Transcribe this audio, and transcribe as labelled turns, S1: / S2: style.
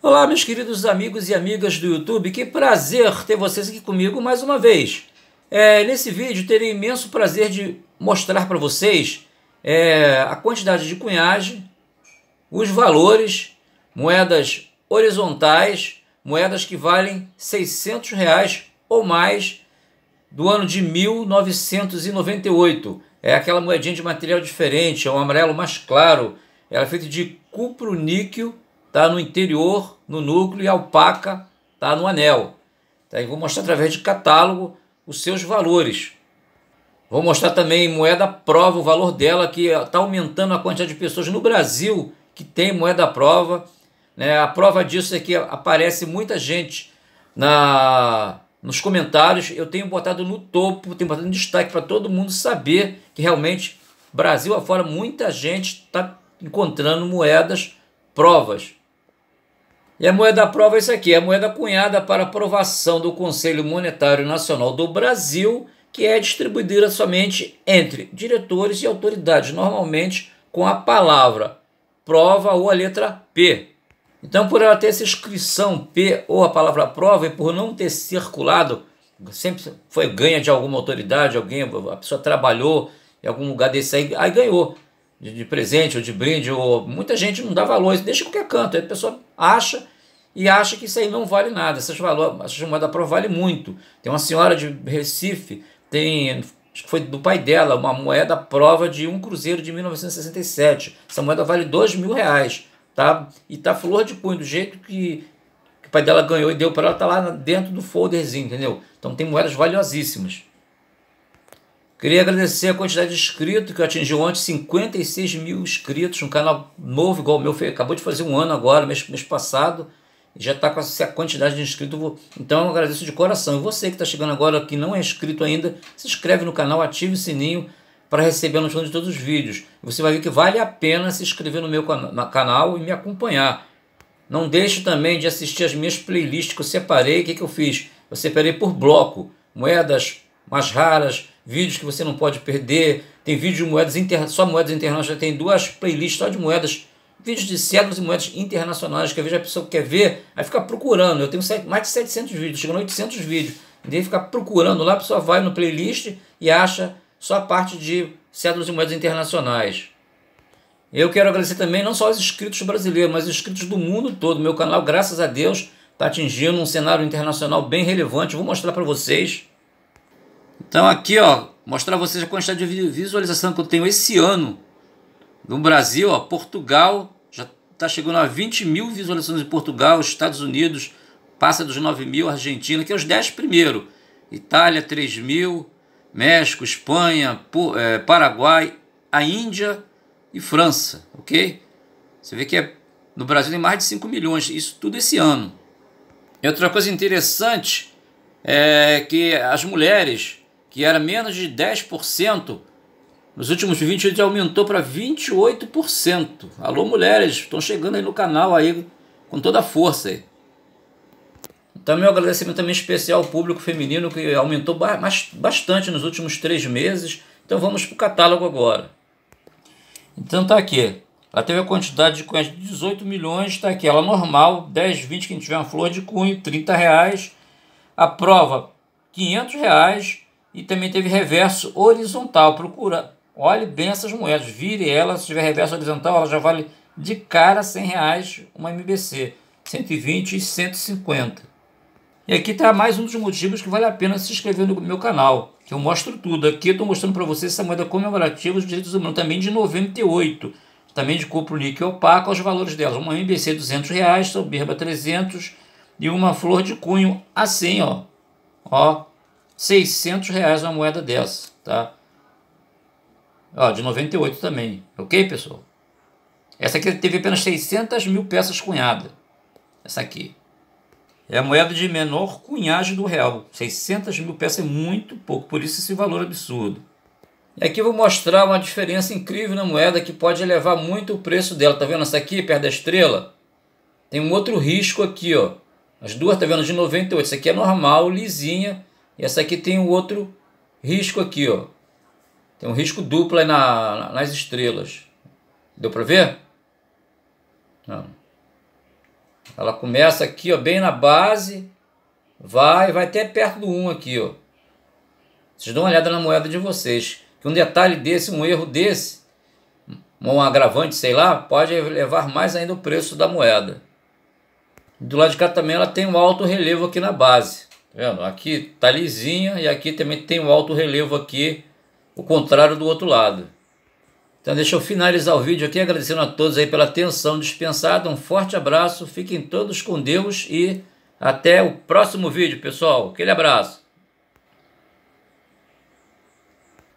S1: Olá, meus queridos amigos e amigas do YouTube, que prazer ter vocês aqui comigo mais uma vez. É, nesse vídeo terei imenso prazer de mostrar para vocês é, a quantidade de cunhagem, os valores, moedas horizontais, moedas que valem 600 reais ou mais do ano de 1998. É aquela moedinha de material diferente, é um amarelo mais claro. Ela é feita de cupro níquel está no interior, no núcleo, e a alpaca está no anel. Tá? E vou mostrar através de catálogo os seus valores. Vou mostrar também moeda prova, o valor dela, que está aumentando a quantidade de pessoas no Brasil que tem moeda prova. Né? A prova disso é que aparece muita gente na nos comentários. Eu tenho botado no topo, tenho botado em destaque para todo mundo saber que realmente, Brasil afora, muita gente está encontrando moedas provas. E a moeda prova é isso aqui, a moeda cunhada para aprovação do Conselho Monetário Nacional do Brasil, que é distribuída somente entre diretores e autoridades, normalmente com a palavra prova ou a letra P. Então, por ela ter essa inscrição P ou a palavra prova e por não ter circulado, sempre foi ganha de alguma autoridade, alguém, a pessoa trabalhou em algum lugar desse aí, aí ganhou de, de, presente ou de brinde, ou muita gente não dá valor, deixa em qualquer canto. Aí a pessoa acha e acha que isso aí não vale nada. Essas, valor, essa moeda pro vale muito. Tem uma senhora de Recife, tem acho que foi do pai dela, uma moeda prova de um cruzeiro de 1967. Essa moeda vale dois mil reais, tá? E tá flor de punho, do jeito que, que o pai dela ganhou e deu para ela, tá lá dentro do folderzinho, entendeu? Então tem moedas valiosíssimas. Queria agradecer a quantidade de inscritos que atingiu ontem, 56 mil inscritos, um canal novo igual o meu, acabou de fazer um ano agora, mês, mês passado, e já está com essa quantidade de inscritos. Então eu agradeço de coração. E você que está chegando agora, que não é inscrito ainda, se inscreve no canal, ative o sininho para receber a notificação de todos os vídeos. Você vai ver que vale a pena se inscrever no meu canal e me acompanhar. Não deixe também de assistir as minhas playlists que eu separei. O que, que eu fiz? Eu separei por bloco, moedas mais raras, vídeos que você não pode perder. Tem vídeo de moedas inter... só moedas internacionais. Tem duas playlists só de moedas. Vídeos de cédulas e moedas internacionais. Que eu vejo a pessoa quer ver, aí fica procurando. Eu tenho mais de 700 vídeos, chegando a 800 vídeos. Daí ficar procurando lá, a pessoa vai no playlist e acha só a parte de cédulas e moedas internacionais. Eu quero agradecer também não só os inscritos brasileiros, mas os inscritos do mundo todo. Meu canal, graças a Deus, está atingindo um cenário internacional bem relevante. Vou mostrar para vocês. Então aqui, ó, mostrar a vocês a quantidade de visualização que eu tenho esse ano no Brasil, ó, Portugal já está chegando a 20 mil visualizações em Portugal, Estados Unidos passa dos 9 mil, Argentina, que é os 10 primeiros, Itália 3 mil, México, Espanha, é, Paraguai, a Índia e França, ok? Você vê que é, no Brasil tem mais de 5 milhões, isso tudo esse ano. E outra coisa interessante é que as mulheres que era menos de 10%, nos últimos 20 dias aumentou para 28%. Alô, mulheres, estão chegando aí no canal aí com toda a força aí. Então, meu agradecimento também especial ao público feminino que aumentou bastante nos últimos três meses. Então, vamos para o catálogo agora. Então, tá aqui. Ela teve a quantidade de 18 milhões, está aqui. Ela normal, 10, 20, quem tiver uma flor de cunho, 30 reais. A prova, 500 reais e também teve reverso horizontal. Procura, olhe bem essas moedas, vire ela, se tiver reverso horizontal, ela já vale de cara 100 reais uma MBC, 120 e 150. E aqui está mais um dos motivos que vale a pena se inscrever no meu canal, que eu mostro tudo. Aqui eu estou mostrando para vocês essa moeda comemorativa dos direitos humanos, também de 98, também de cupro líquido opaco, os valores delas. Uma MBC 200 reais, soberba 300 e uma flor de cunho assim, ó. Ó, 600 reais uma moeda dessa, tá? Ó, de 98 também, ok, pessoal? Essa aqui teve apenas 600 mil peças cunhada. Essa aqui. É a moeda de menor cunhagem do real. 600 mil peças é muito pouco, por isso esse valor absurdo. E aqui vou mostrar uma diferença incrível na moeda que pode elevar muito o preço dela. Tá vendo essa aqui, perto da estrela? Tem um outro risco aqui, ó. As duas, tá vendo, de 98. Isso aqui é normal, lisinha. E essa aqui tem um outro risco aqui, ó. Tem um risco duplo aí na, nas estrelas. Deu para ver? Não. Ela começa aqui, ó, bem na base. Vai, vai até perto do 1 aqui, ó. Vocês dão uma olhada na moeda de vocês. Que um detalhe desse, um erro desse, um agravante, sei lá, pode levar mais ainda o preço da moeda. Do lado de cá também ela tem um alto relevo aqui na base. Tá vendo? Aqui tá lisinha e aqui também tem um alto relevo aqui, o contrário do outro lado. Então deixa eu finalizar o vídeo aqui agradecendo a todos aí pela atenção dispensada. Um forte abraço, fiquem todos com Deus e até o próximo vídeo, pessoal. Aquele abraço.